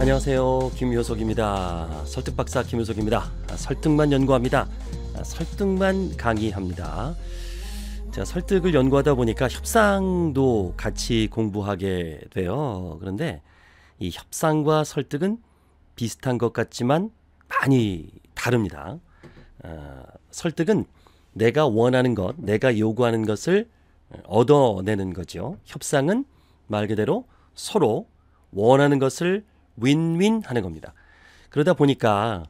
안녕하세요. 김효석입니다. 설득 박사 김효석입니다. 설득만 연구합니다. 설득만 강의합니다. 제가 설득을 연구하다 보니까 협상도 같이 공부하게 돼요. 그런데 이 협상과 설득은 비슷한 것 같지만 많이 다릅니다. 어, 설득은 내가 원하는 것, 내가 요구하는 것을 얻어내는 거죠. 협상은 말 그대로 서로 원하는 것을 윈윈 하는 겁니다. 그러다 보니까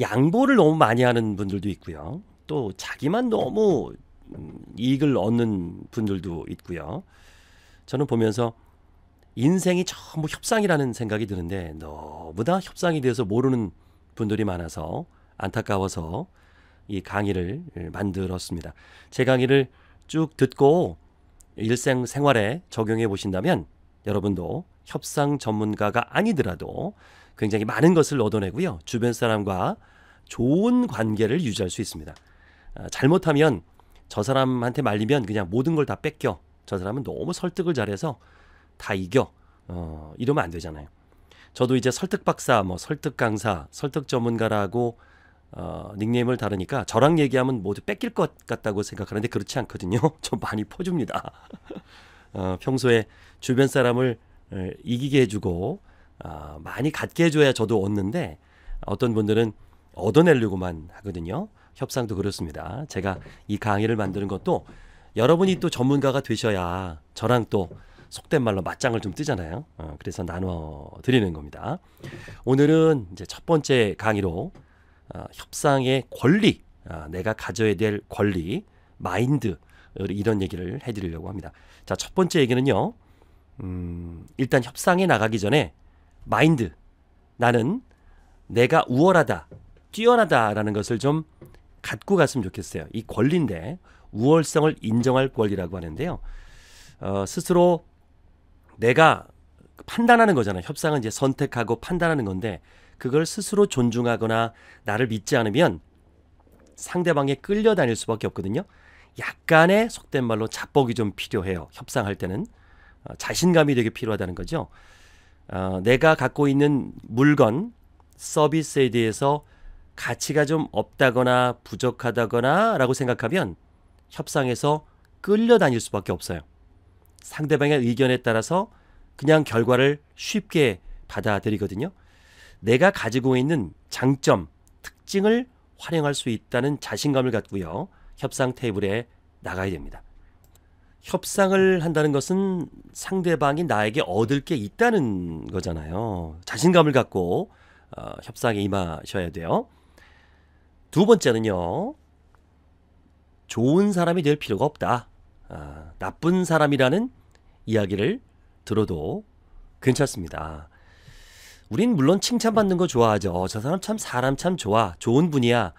양보를 너무 많이 하는 분들도 있고요. 또 자기만 너무 음, 이익을 얻는 분들도 있고요. 저는 보면서 인생이 전부 협상이라는 생각이 드는데 너무나 협상이 돼서 모르는 분들이 많아서 안타까워서 이 강의를 예, 만들었습니다. 제 강의를 쭉 듣고 일생 생활에 적용해 보신다면 여러분도 협상 전문가가 아니더라도 굉장히 많은 것을 얻어내고요. 주변 사람과 좋은 관계를 유지할 수 있습니다. 아, 잘못하면 저 사람한테 말리면 그냥 모든 걸 다 뺏겨. 저 사람은 너무 설득을 잘해서 다 이겨. 어, 이러면 안 되잖아요. 저도 이제 설득 박사, 뭐 설득 강사, 설득 전문가라고 어, 닉네임을 다르니까 저랑 얘기하면 모두 뺏길 것 같다고 생각하는데 그렇지 않거든요. 좀 많이 퍼줍니다. 어, 평소에 주변 사람을 예, 이기게 해주고 아, 많이 갖게 해줘야 저도 얻는데 어떤 분들은 얻어내려고만 하거든요. 협상도 그렇습니다. 제가 이 강의를 만드는 것도 여러분이 또 전문가가 되셔야 저랑 또 속된 말로 맞짱을 좀 뜨잖아요. 어, 그래서 나눠 드리는 겁니다. 오늘은 이제 첫 번째 강의로 아, 협상의 권리, 아, 내가 가져야 될 권리, 마인드 이런 얘기를 해드리려고 합니다. 자, 첫 번째 얘기는요. 음, 일단 협상에 나가기 전에 마인드 나는 내가 우월하다, 뛰어나다라는 것을 좀 갖고 갔으면 좋겠어요. 이 권리인데 우월성을 인정할 권리라고 하는데요. 어, 스스로 내가 판단하는 거잖아요. 협상은 이제 선택하고 판단하는 건데 그걸 스스로 존중하거나 나를 믿지 않으면 상대방에 끌려다닐 수밖에 없거든요. 약간의 속된 말로 자뻑이 좀 필요해요. 협상할 때는. 어, 자신감이 되게 필요하다는 거죠. 어, 내가 갖고 있는 물건, 서비스에 대해서 가치가 좀 없다거나 부족하다거나 라고 생각하면 협상에서 끌려다닐 수밖에 없어요. 상대방의 의견에 따라서 그냥 결과를 쉽게 받아들이거든요. 내가 가지고 있는 장점, 특징을 활용할 수 있다는 자신감을 갖고요. 협상 테이블에 나가야 됩니다. 협상을 한다는 것은 상대방이 나에게 얻을 게 있다는 거잖아요. 자신감을 갖고 어, 협상에 임하셔야 돼요. 두 번째는요. 좋은 사람이 될 필요가 없다. 아, 나쁜 사람이라는 이야기를 들어도 괜찮습니다. 우린 물론 칭찬받는 거 좋아하죠. 저 사람 참 사람 참 좋아. 좋은 분이야.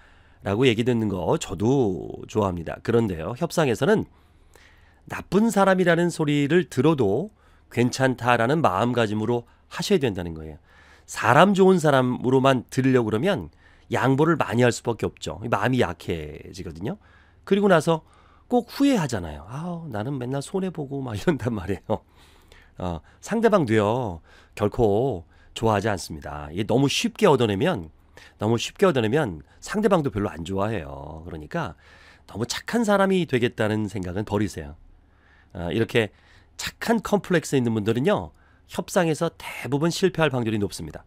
라고 얘기 듣는 거 저도 좋아합니다. 그런데요. 협상에서는 나쁜 사람이라는 소리를 들어도 괜찮다라는 마음가짐으로 하셔야 된다는 거예요. 사람 좋은 사람으로만 들으려고 그러면 양보를 많이 할 수밖에 없죠. 마음이 약해지거든요. 그리고 나서 꼭 후회하잖아요. 아, 나는 맨날 손해 보고 막 이런단 말이에요. 어, 상대방 도요 결코 좋아하지 않습니다. 이게 너무 쉽게 얻어내면 너무 쉽게 얻어내면 상대방도 별로 안 좋아해요. 그러니까 너무 착한 사람이 되겠다는 생각은 버리세요. 아, 이렇게 착한 컴플렉스 있는 분들은요 협상에서 대부분 실패할 확률이 높습니다.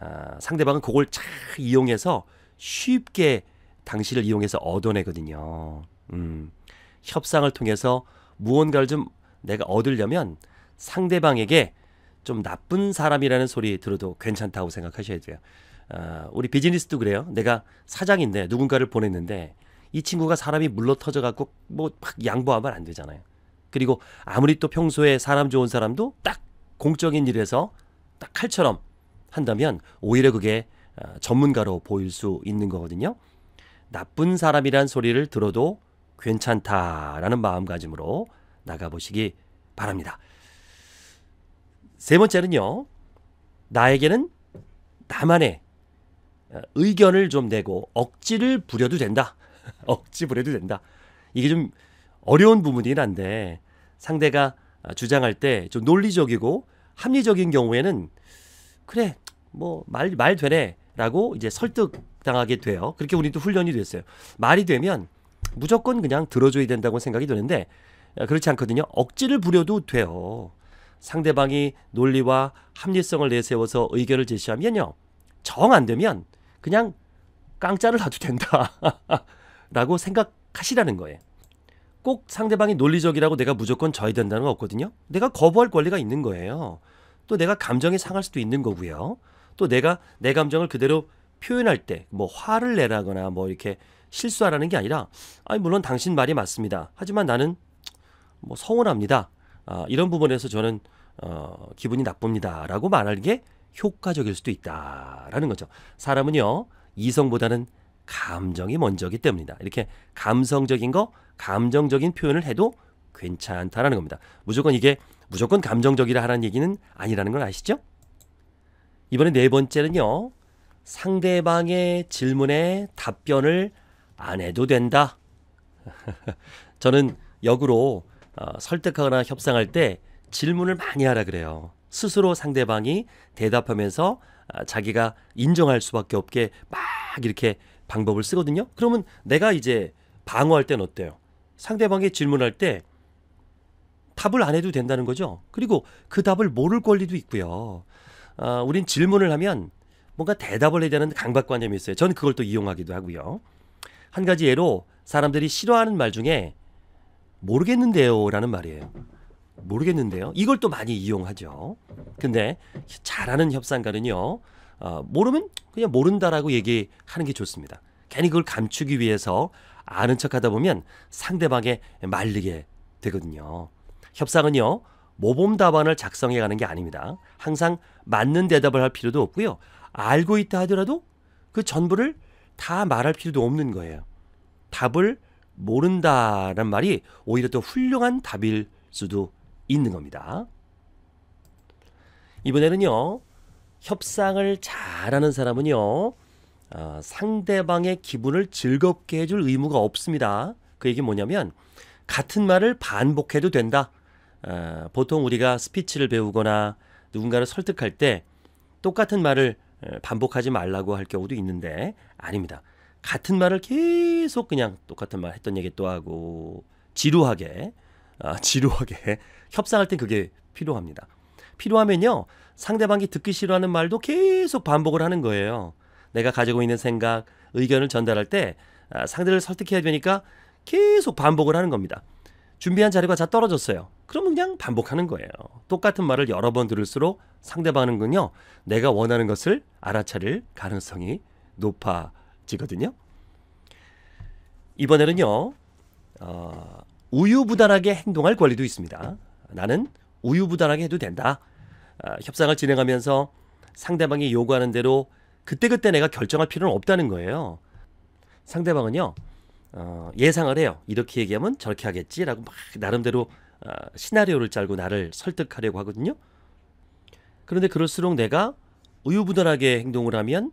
아, 상대방은 그걸 잘 이용해서 쉽게 당신을 이용해서 얻어내거든요. 음, 협상을 통해서 무언가를 좀 내가 얻으려면 상대방에게 좀 나쁜 사람이라는 소리 들어도 괜찮다고 생각하셔야 돼요. 어, 우리 비즈니스도 그래요. 내가 사장인데 누군가를 보냈는데 이 친구가 사람이 물러 터져갖고 뭐막 양보하면 안 되잖아요. 그리고 아무리 또 평소에 사람 좋은 사람도 딱 공적인 일에서 딱 칼처럼 한다면 오히려 그게 어, 전문가로 보일 수 있는 거거든요. 나쁜 사람이란 소리를 들어도 괜찮다라는 마음가짐으로 나가보시기 바랍니다. 세 번째는요, 나에게는 나만의 어, 의견을 좀 내고 억지를 부려도 된다. 억지 부려도 된다. 이게 좀 어려운 부분이긴 한데 상대가 주장할 때 좀 논리적이고 합리적인 경우에는 그래 뭐 말말 말 되네 라고 이제 설득당하게 돼요. 그렇게 우리도 훈련이 됐어요. 말이 되면 무조건 그냥 들어줘야 된다고 생각이 드는데 어, 그렇지 않거든요. 억지를 부려도 돼요. 상대방이 논리와 합리성을 내세워서 의견을 제시하면요. 정 안 되면 그냥 깡짜를 놔도 된다. 라고 생각하시라는 거예요. 꼭 상대방이 논리적이라고 내가 무조건 져야 된다는 건 없거든요. 내가 거부할 권리가 있는 거예요. 또 내가 감정이 상할 수도 있는 거고요. 또 내가 내 감정을 그대로 표현할 때 뭐 화를 내라거나 뭐 이렇게 실수하라는 게 아니라 아니 물론 당신 말이 맞습니다. 하지만 나는 뭐 서운합니다. 아, 이런 부분에서 저는 어, 기분이 나쁩니다라고 말하는 게 효과적일 수도 있다라는 거죠. 사람은요 이성보다는 감정이 먼저기 때문이다. 이렇게 감성적인 거, 감정적인 표현을 해도 괜찮다라는 겁니다. 무조건 이게 무조건 감정적이라 하라는 얘기는 아니라는 걸 아시죠? 이번에 네 번째는요. 상대방의 질문에 답변을 안 해도 된다. 저는 역으로 어, 설득하거나 협상할 때 질문을 많이 하라 그래요. 스스로 상대방이 대답하면서 아, 자기가 인정할 수밖에 없게 막 이렇게 방법을 쓰거든요. 그러면 내가 이제 방어할 땐 어때요? 상대방이 질문할 때 답을 안 해도 된다는 거죠. 그리고 그 답을 모를 권리도 있고요. 아, 우린 질문을 하면 뭔가 대답을 해야 되는 강박관념이 있어요. 저는 그걸 또 이용하기도 하고요. 한 가지 예로 사람들이 싫어하는 말 중에 모르겠는데요라는 말이에요. 모르겠는데요. 이걸 또 많이 이용하죠. 근데 잘하는 협상가는요. 어, 모르면 그냥 모른다라고 얘기하는 게 좋습니다. 괜히 그걸 감추기 위해서 아는 척 하다 보면 상대방에 말리게 되거든요. 협상은요, 모범 답안을 작성해 가는 게 아닙니다. 항상 맞는 대답을 할 필요도 없고요. 알고 있다 하더라도 그 전부를 다 말할 필요도 없는 거예요. 답을 모른다란 말이 오히려 더 훌륭한 답일 수도 있는 겁니다. 이번에는요, 협상을 잘하는 사람은요, 아, 상대방의 기분을 즐겁게 해줄 의무가 없습니다. 그 얘기 뭐냐면, 같은 말을 반복해도 된다. 아, 보통 우리가 스피치를 배우거나 누군가를 설득할 때 똑같은 말을 어, 반복하지 말라고 할 경우도 있는데, 아닙니다. 같은 말을 계속 그냥 똑같은 말 했던 얘기 또 하고, 지루하게, 아, 지루하게 협상할 땐 그게 필요합니다. 필요하면요. 상대방이 듣기 싫어하는 말도 계속 반복을 하는 거예요. 내가 가지고 있는 생각, 의견을 전달할 때 아, 상대를 설득해야 되니까 계속 반복을 하는 겁니다. 준비한 자료가 다 떨어졌어요. 그러면 그냥 반복하는 거예요. 똑같은 말을 여러 번 들을수록 상대방은요, 내가 원하는 것을 알아차릴 가능성이 높아지거든요. 이번에는요, 어, 우유부단하게 행동할 권리도 있습니다. 나는 우유부단하게 해도 된다. 아, 협상을 진행하면서 상대방이 요구하는 대로 그때그때 내가 결정할 필요는 없다는 거예요. 상대방은요, 어, 예상을 해요. 이렇게 얘기하면 저렇게 하겠지라고 막 나름대로 어, 시나리오를 짤고 나를 설득하려고 하거든요. 그런데 그럴수록 내가 우유부단하게 행동을 하면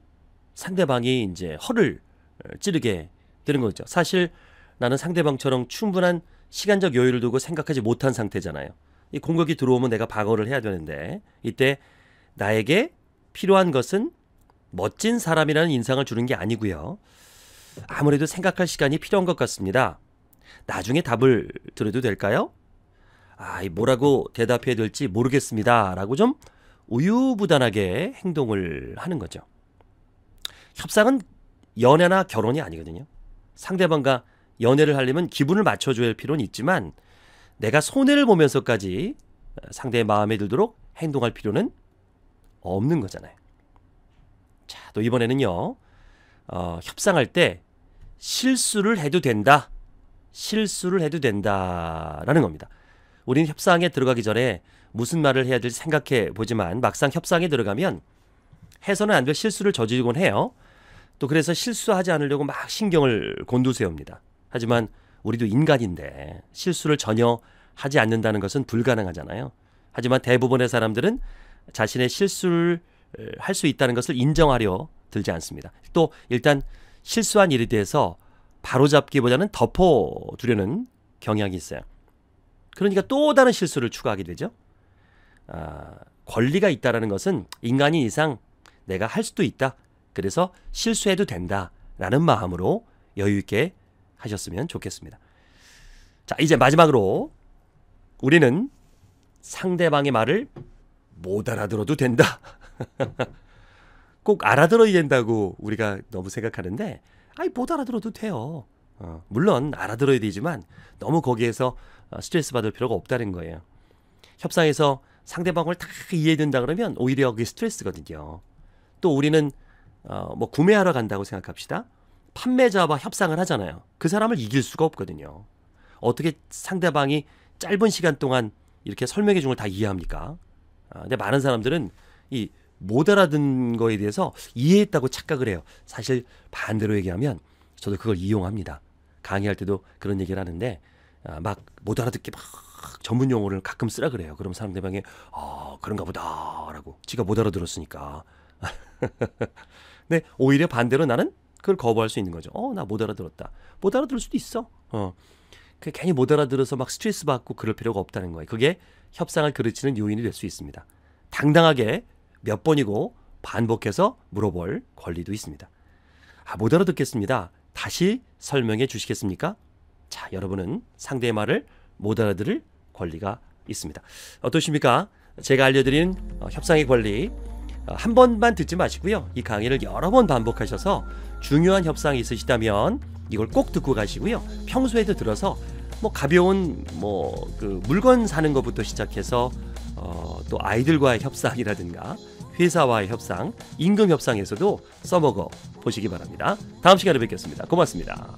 상대방이 이제 허를 어, 찌르게 되는 거죠. 사실 나는 상대방처럼 충분한 시간적 여유를 두고 생각하지 못한 상태잖아요. 이 공격이 들어오면 내가 방어를 해야 되는데 이때 나에게 필요한 것은 멋진 사람이라는 인상을 주는 게 아니고요. 아무래도 생각할 시간이 필요한 것 같습니다. 나중에 답을 드려도 될까요? 아, 뭐라고 대답해야 될지 모르겠습니다. 라고 좀 우유부단하게 행동을 하는 거죠. 협상은 연애나 결혼이 아니거든요. 상대방과 연애를 하려면 기분을 맞춰줘야 할 필요는 있지만 내가 손해를 보면서까지 어, 상대의 마음에 들도록 행동할 필요는 없는 거잖아요. 자, 또 이번에는요. 어, 협상할 때 실수를 해도 된다. 실수를 해도 된다라는 겁니다. 우리는 협상에 들어가기 전에 무슨 말을 해야 될지 생각해 보지만 막상 협상에 들어가면 해서는 안 될 실수를 저지르곤 해요. 또 그래서 실수하지 않으려고 막 신경을 곤두세웁니다. 하지만 우리도 인간인데 실수를 전혀 하지 않는다는 것은 불가능하잖아요. 하지만 대부분의 사람들은 자신의 실수를 할 수 있다는 것을 인정하려 들지 않습니다. 또 일단 실수한 일에 대해서 바로잡기보다는 덮어두려는 경향이 있어요. 그러니까 또 다른 실수를 추가하게 되죠. 아, 권리가 있다라는 것은 인간이 이상 내가 할 수도 있다. 그래서 실수해도 된다라는 마음으로 여유 있게 하셨으면 좋겠습니다. 자, 이제 마지막으로 우리는 상대방의 말을 못 알아들어도 된다. 꼭 알아들어야 된다고 우리가 너무 생각하는데, 아니, 못 알아들어도 돼요. 어, 물론 알아들어야 되지만 너무 거기에서 어, 스트레스 받을 필요가 없다는 거예요. 협상에서 상대방을 다이해 된다 그러면 오히려 그게 스트레스거든요. 또 우리는 어, 뭐 구매하러 간다고 생각합시다. 판매자와 협상을 하잖아요. 그 사람을 이길 수가 없거든요. 어떻게 상대방이 짧은 시간 동안 이렇게 설명해 준걸다 이해합니까? 아, 근데 많은 사람들은 이 못 알아듣는 거에 대해서 이해했다고 착각을 해요. 사실 반대로 얘기하면 저도 그걸 이용합니다. 강의할 때도 그런 얘기를 하는데 아, 막못 알아듣게 막 전문 용어를 가끔 쓰라 그래요. 그럼 상대방이 아 그런가 보다라고 지가 못 알아들었으니까. 근데 오히려 반대로 나는 그걸 거부할 수 있는 거죠. 어, 나 못 알아들었다. 못 알아들을 수도 있어. 어. 그 괜히 못 알아들어서 막 스트레스 받고 그럴 필요가 없다는 거예요. 그게 협상을 그르치는 요인이 될 수 있습니다. 당당하게 몇 번이고 반복해서 물어볼 권리도 있습니다. 아, 못 알아듣겠습니다. 다시 설명해 주시겠습니까? 자, 여러분은 상대의 말을 못 알아들을 권리가 있습니다. 어떠십니까? 제가 알려드린 어, 협상의 권리 한 번만 듣지 마시고요. 이 강의를 여러 번 반복하셔서 중요한 협상이 있으시다면 이걸 꼭 듣고 가시고요. 평소에도 들어서 뭐 가벼운 뭐 그 물건 사는 것부터 시작해서 어또 아이들과의 협상이라든가 회사와의 협상, 임금 협상에서도 써먹어 보시기 바랍니다. 다음 시간에 뵙겠습니다. 고맙습니다.